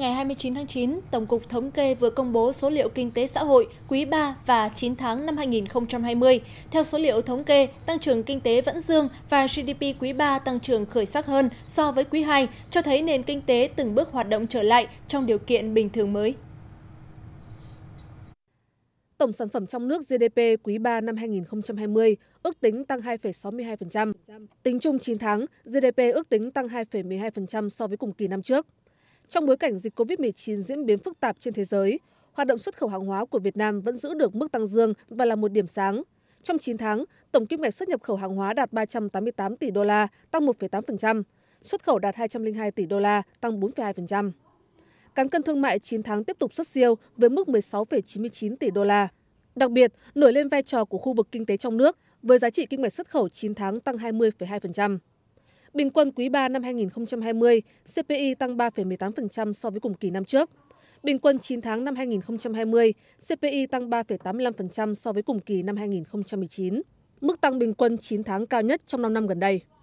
Ngày 29 tháng 9, Tổng cục Thống kê vừa công bố số liệu kinh tế xã hội quý 3 và 9 tháng năm 2020. Theo số liệu thống kê, tăng trưởng kinh tế vẫn dương và GDP quý 3 tăng trưởng khởi sắc hơn so với quý 2, cho thấy nền kinh tế từng bước hoạt động trở lại trong điều kiện bình thường mới. Tổng sản phẩm trong nước GDP quý 3 năm 2020 ước tính tăng 2,62%. Tính chung 9 tháng, GDP ước tính tăng 2,12% so với cùng kỳ năm trước trong bối cảnh dịch covid một mươi chín diễn biến phức tạp trên thế giới hoạt động xuất khẩu hàng hóa của việt nam vẫn giữ được mức tăng dương và là một điểm sáng trong chín tháng tổng kim ngạch xuất nhập khẩu hàng hóa đạt ba trăm tám mươi tám tỷ đô la tăng một tám xuất khẩu đạt hai trăm linh hai tỷ đô la tăng bốn hai cán cân thương mại chín tháng tiếp tục xuất siêu với mức sáu chín mươi chín tỷ đô la. Đặc biệt, nổi lên vai trò của khu vực kinh tế trong nước với giá trị kinh mạch xuất khẩu chín tháng tăng hai mươi 20,2% bình quân quý ba năm hai nghìn hai mươi cpi tăng ba một mươi tám so với cùng kỳ năm trước bình quân chín tháng năm hai nghìn hai mươi cpi tăng ba tám mươi năm so với cùng kỳ năm hai nghìn một mươi chín mức tăng bình quân chín tháng cao nhất trong năm năm gần đây